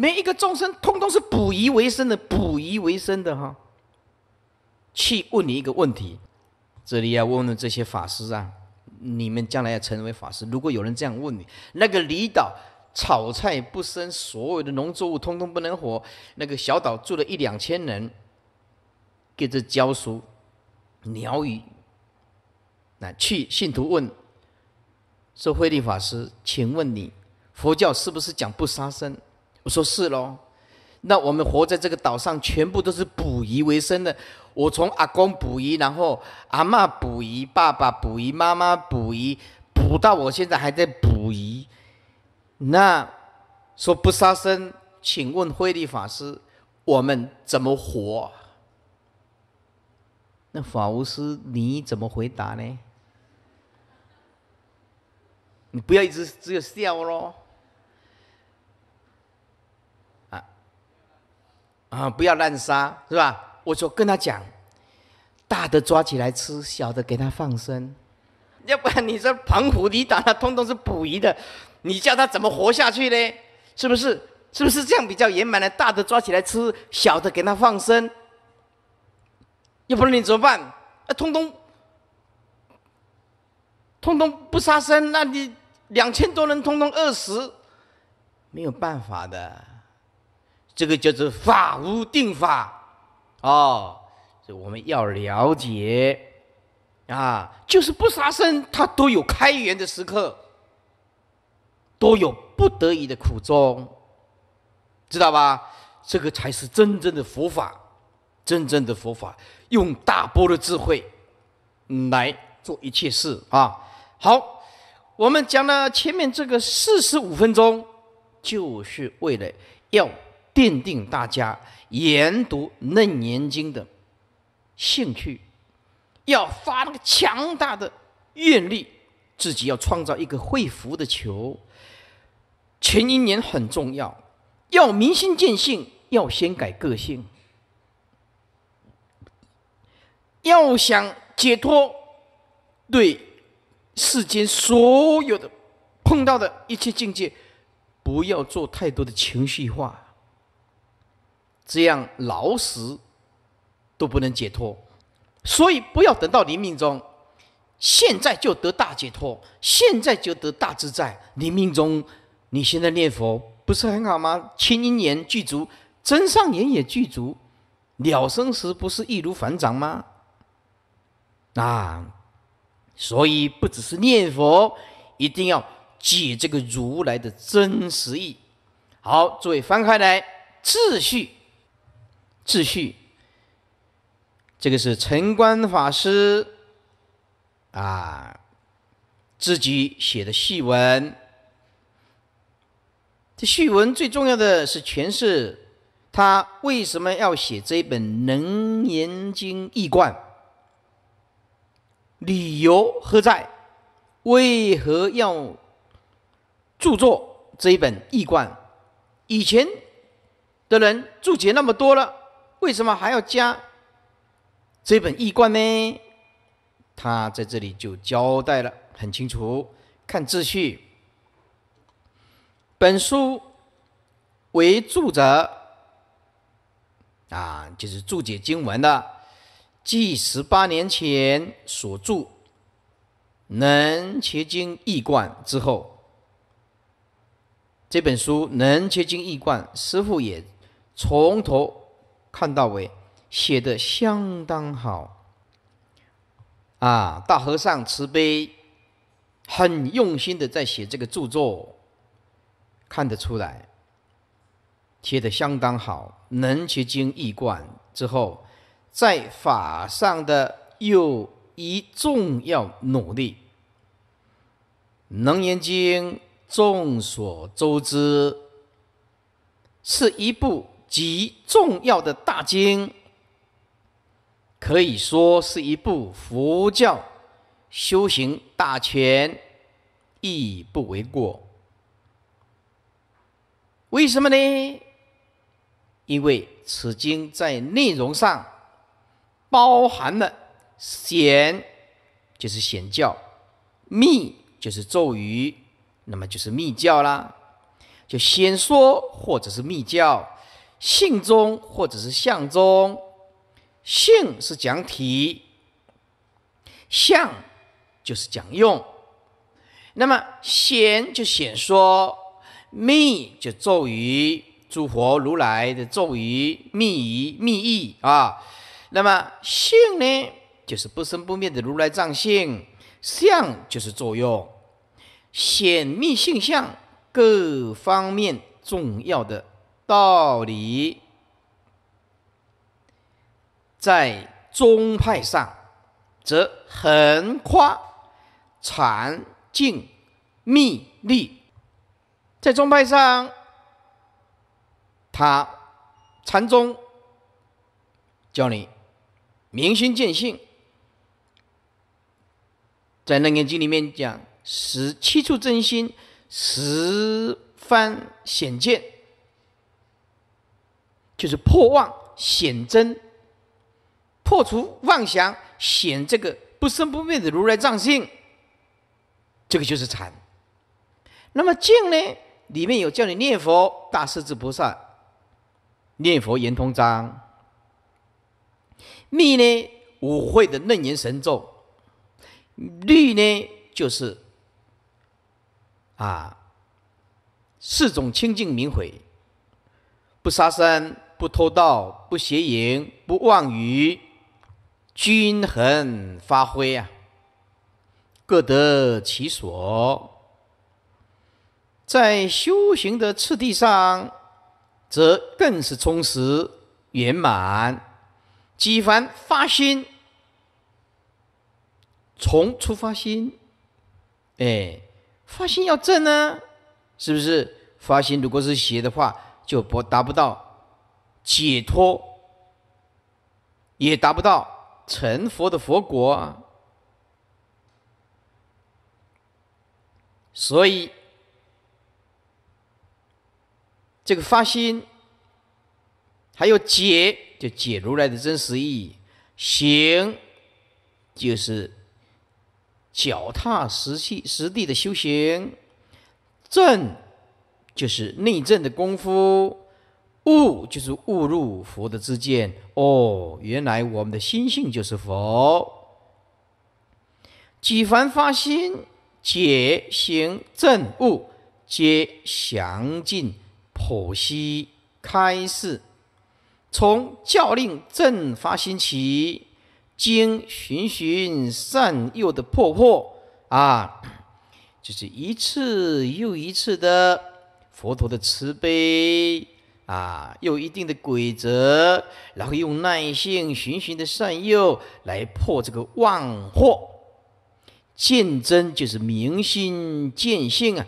每一个众生，通通是捕鱼为生的，捕鱼为生的哈。去问你一个问题，这里要问问这些法师啊，你们将来要成为法师。如果有人这样问你，那个离岛炒菜不生，所有的农作物通通不能活。那个小岛住了一两千人，给这教书，鸟语。那去信徒问，说慧立法师，请问你，佛教是不是讲不杀生？我说是喽，那我们活在这个岛上，全部都是捕鱼为生的。我从阿公捕鱼，然后阿妈捕鱼，爸爸捕鱼，妈妈捕鱼，捕到我现在还在捕鱼。那说不杀生，请问慧利法师，我们怎么活？那法务师你怎么回答呢？你不要一直只有笑喽。啊，不要滥杀，是吧？我说跟他讲，大的抓起来吃，小的给他放生。要不然你这澎湖，你打他通通是捕鱼的，你叫他怎么活下去呢？是不是？是不是这样比较圆满呢？大的抓起来吃，小的给他放生。要不然你怎么办？啊，通通通通不杀生，那你两千多人通通饿死，没有办法的。这个叫做“法无定法”，哦，这我们要了解，啊，就是不杀生，他都有开缘的时刻，都有不得已的苦衷，知道吧？这个才是真正的佛法，真正的佛法，用大波的智慧来做一切事啊。好，我们讲了前面这个四十五分钟，就是为了要。奠定大家研读《楞严经》的兴趣，要发那个强大的愿力，自己要创造一个会福的球。前一年很重要，要明心见性，要先改个性。要想解脱，对世间所有的碰到的一切境界，不要做太多的情绪化。这样老死都不能解脱，所以不要等到临命中，现在就得大解脱，现在就得大自在。临命中，你现在念佛不是很好吗？清音缘具足，真善年也具足，了生时不是易如反掌吗？啊，所以不只是念佛，一定要解这个如来的真实意。好，诸位翻开来，秩序。秩序，这个是陈观法师啊自己写的序文。这序文最重要的是诠释他为什么要写这一本《能言经义贯》，理由何在？为何要著作这一本义贯？以前的人注解那么多了。为什么还要加这本易观呢？他在这里就交代了，很清楚。看秩序，本书为著者啊，就是注解经文的，即十八年前所著《能切经易观》之后，这本书《能切经易观》师傅也从头。看到为写的相当好，啊，大和尚慈悲，很用心的在写这个著作，看得出来，写的相当好，能学经易贯之后，在法上的又一重要努力，能言经众所周知，是一部。极重要的大经，可以说是一部佛教修行大全，亦不为过。为什么呢？因为此经在内容上包含了显，就是显教；密，就是咒语，那么就是密教啦。就先说或者是密教。性中或者是相中，性是讲体，相就是讲用。那么显就显说，密就咒语，诸佛如来的咒语，密语密意啊。那么性呢，就是不生不灭的如来藏性，相就是作用，显、密、性、相各方面重要的。道理在宗派上，则横跨禅境密律。在宗派上，他禅宗教你明心见性，在《楞严经》里面讲十七处真心，十番显见。就是破妄显真，破除妄想显这个不生不灭的如来藏性，这个就是禅。那么静呢，里面有叫你念佛大势至菩萨，念佛圆通章。密呢，五会的楞严神咒。律呢，就是啊，四种清净明悔，不杀生。不偷盗，不邪淫，不妄语，均衡发挥啊，各得其所。在修行的次第上，则更是充实圆满。几番发心，从出发心，哎，发心要正呢，是不是？发心如果是邪的话，就不达不到。解脱也达不到成佛的佛果。所以这个发心，还有解，就解如来的真实意；行，就是脚踏实心实地的修行；正，就是内正的功夫。悟就是悟入佛的自见哦，原来我们的心性就是佛。几番发心解行正悟，皆详尽剖析开示，从教令正发心起，经循循善诱的破破啊，就是一次又一次的佛陀的慈悲。啊，有一定的规则，然后用耐性循循的善诱来破这个妄惑。见真就是明心见性啊！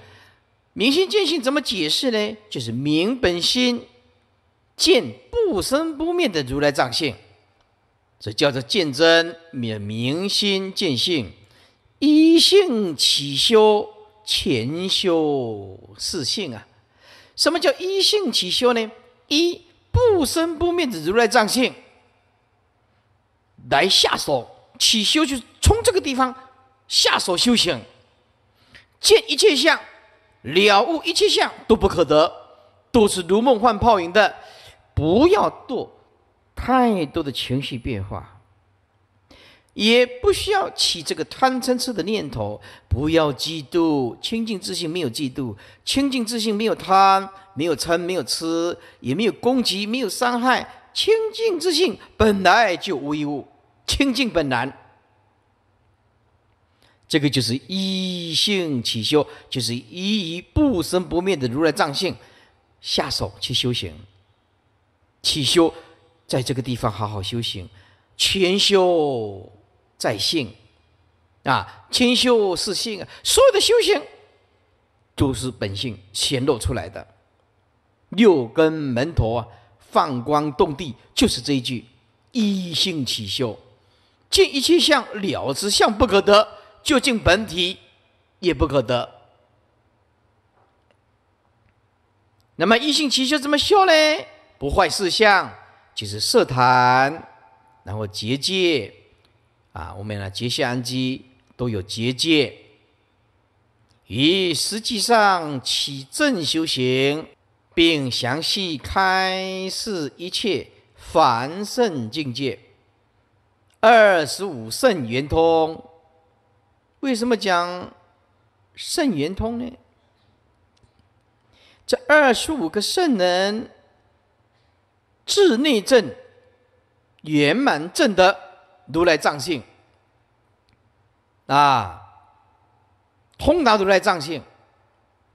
明心见性怎么解释呢？就是明本心，见不生不灭的如来藏性，这叫做见真，也明心见性。一性起修，前修四性啊！什么叫一性起修呢？一不生不灭的如来藏性来下手，起修就是从这个地方下手修行，见一切相，了悟一切相都不可得，都是如梦幻泡影的，不要做太多的情绪变化。也不需要起这个贪嗔痴的念头，不要嫉妒，清净自信没有嫉妒，清净自信没有贪，没有嗔，没有痴，也没有攻击，没有伤害。清净自信本来就无一物，清净本来。这个就是一性起修，就是以不生不灭的如来藏性下手去修行。起修，在这个地方好好修行，全修。在性，啊，清修是性啊，所有的修行都是本性显露出来的。六根门陀啊，放光动地，就是这一句：一心起修，尽一切相了之相不可得，就尽本体也不可得。那么一心起修怎么修呢？不坏四相，就是色、贪，然后结界。啊，我们呢结下安基都有结界，与实际上起正修行，并详细开示一切凡圣境界二十五圣圆通。为什么讲圣圆通呢？这二十五个圣人，治内症，圆满正德。如来藏性啊，通达如来藏性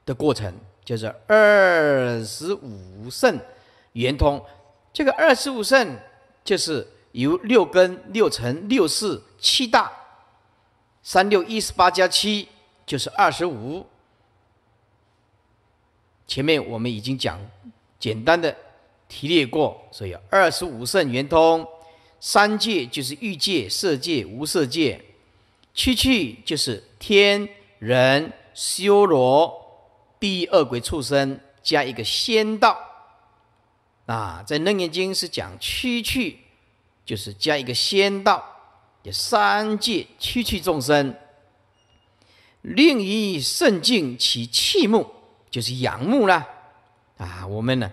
的过程就是二十五圣圆通。这个二十五圣就是由六根、六尘、六事七大，三六一十八加七就是二十五。前面我们已经讲简单的提列过，所以二十五圣圆通。三界就是欲界、色界、无色界，趣趣就是天、人、修罗、地狱、鬼、畜生加一个仙道啊。在楞严经是讲趣趣，就是加一个仙道，有三界趣趣众生。另一圣境其气目就是阳目了啊。我们呢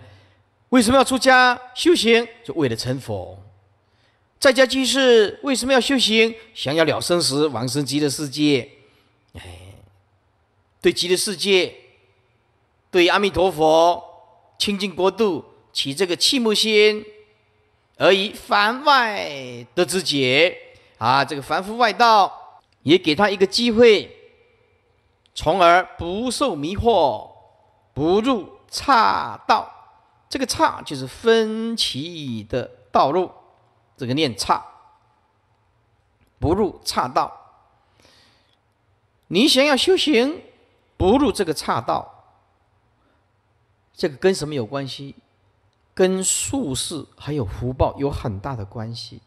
为什么要出家修行？就为了成佛。在家居士为什么要修行？想要了生死、往生极乐世界。哎，对极乐世界，对阿弥陀佛清净国度起这个起慕心，而以凡外得之解啊。这个凡夫外道也给他一个机会，从而不受迷惑，不入岔道。这个岔就是分歧的道路。这个念差，不入岔道。你想要修行，不入这个岔道，这个跟什么有关系？跟术士还有福报有很大的关系。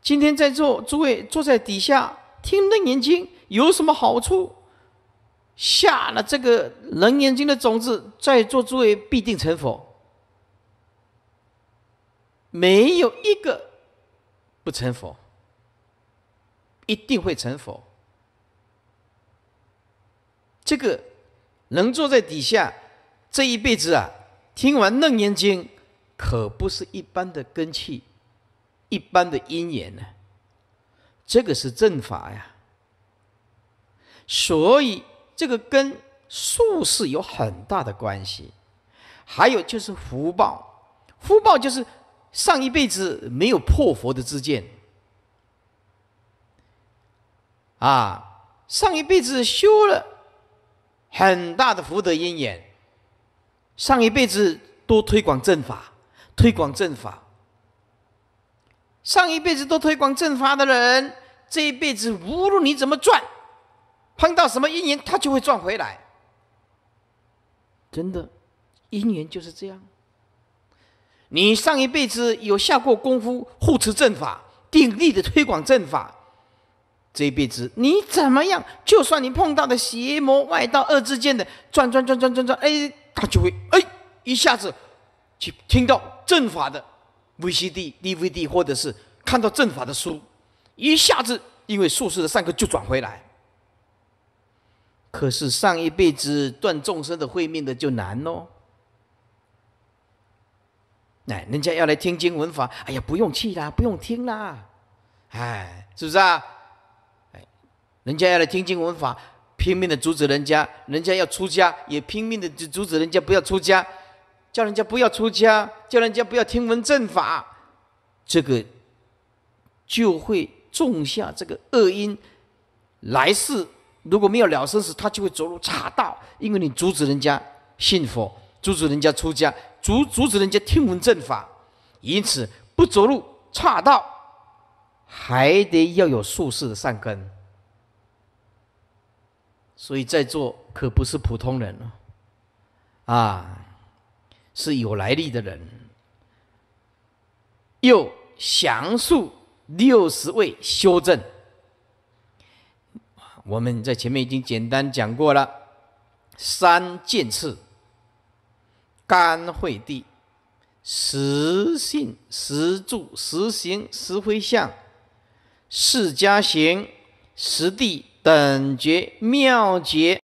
今天在座诸位坐在底下听楞严经有什么好处？下了这个楞严经的种子，在座诸位必定成佛。没有一个不成佛，一定会成佛。这个能坐在底下这一辈子啊，听完《楞严经》，可不是一般的根器，一般的因缘呢。这个是正法呀。所以这个跟术士有很大的关系，还有就是福报，福报就是。上一辈子没有破佛的自见，啊，上一辈子修了很大的福德因缘，上一辈子多推广正法，推广正法。上一辈子多推广正法的人，这一辈子无论你怎么转，碰到什么因缘，他就会转回来。真的，因缘就是这样。你上一辈子有下过功夫护持正法，鼎力的推广正法，这一辈子你怎么样？就算你碰到的邪魔外道恶之间的转转转转转转，哎，他就会哎一下子去听到正法的 VCD、DVD 或者是看到正法的书，一下子因为术士的善根就转回来。可是上一辈子断众生的慧命的就难喽。哎，人家要来听经闻法，哎呀，不用去啦，不用听啦，哎，是不是啊？哎，人家要来听经闻法，拼命的阻止人家，人家要出家也拼命的阻止人家不要出家，叫人家不要出家，叫人家不要听闻正法，这个就会种下这个恶因，来世如果没有了生死，他就会走入岔道，因为你阻止人家信佛，阻止人家出家。阻阻止人家听闻正法，因此不走入岔道，还得要有术士的善根。所以在座可不是普通人了，啊，是有来历的人。又详述六十位修正，我们在前面已经简单讲过了，三剑刺。干慧地，实性实住实行实回向，释迦行实地等觉妙觉。